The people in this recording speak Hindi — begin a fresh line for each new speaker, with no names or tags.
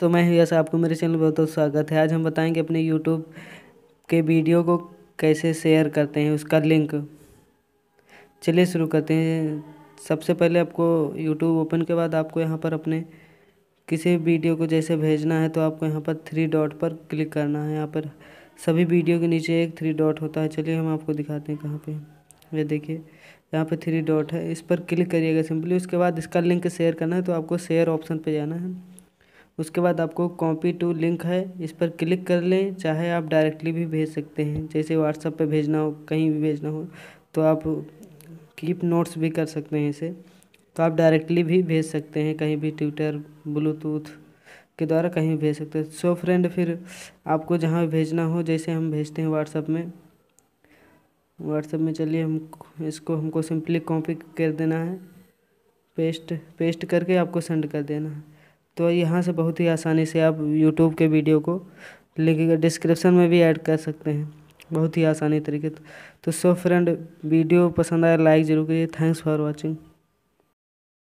तो मैं यश आपको मेरे चैनल पर बहुत स्वागत है आज हम बताएंगे अपने यूट्यूब के वीडियो को कैसे शेयर करते हैं उसका लिंक चलिए शुरू करते हैं सबसे पहले आपको यूट्यूब ओपन के बाद आपको यहाँ पर अपने किसी वीडियो को जैसे भेजना है तो आपको यहाँ पर थ्री डॉट पर क्लिक करना है यहाँ पर सभी वीडियो के नीचे एक थ्री डॉट होता है चलिए हम आपको दिखाते हैं कहाँ पर ये देखिए यहाँ पे थ्री डॉट है इस पर क्लिक करिएगा सिंपली उसके बाद इसका लिंक शेयर करना है तो आपको शेयर ऑप्शन पे जाना है उसके बाद आपको कॉपी टू लिंक है इस पर क्लिक कर लें चाहे आप डायरेक्टली भी भेज सकते हैं जैसे व्हाट्सअप पे भेजना हो कहीं भी भेजना हो तो आप कीप नोट्स भी कर सकते हैं इसे तो आप डायरेक्टली भी भेज सकते हैं कहीं भी ट्विटर ब्लूटूथ के द्वारा कहीं भी भेज सकते हैं सो फ्रेंड फिर आपको जहाँ भेजना हो जैसे हम भेजते हैं व्हाट्सअप में व्हाट्सअप में चलिए हम इसको हमको सिंपली कॉपी कर देना है पेस्ट पेस्ट करके आपको सेंड कर देना है तो यहाँ से बहुत ही आसानी से आप यूट्यूब के वीडियो को लिंक डिस्क्रिप्शन में भी ऐड कर सकते हैं बहुत ही आसानी तरीके तो सो फ्रेंड वीडियो पसंद आया लाइक जरूर करिए थैंक्स फॉर वॉचिंग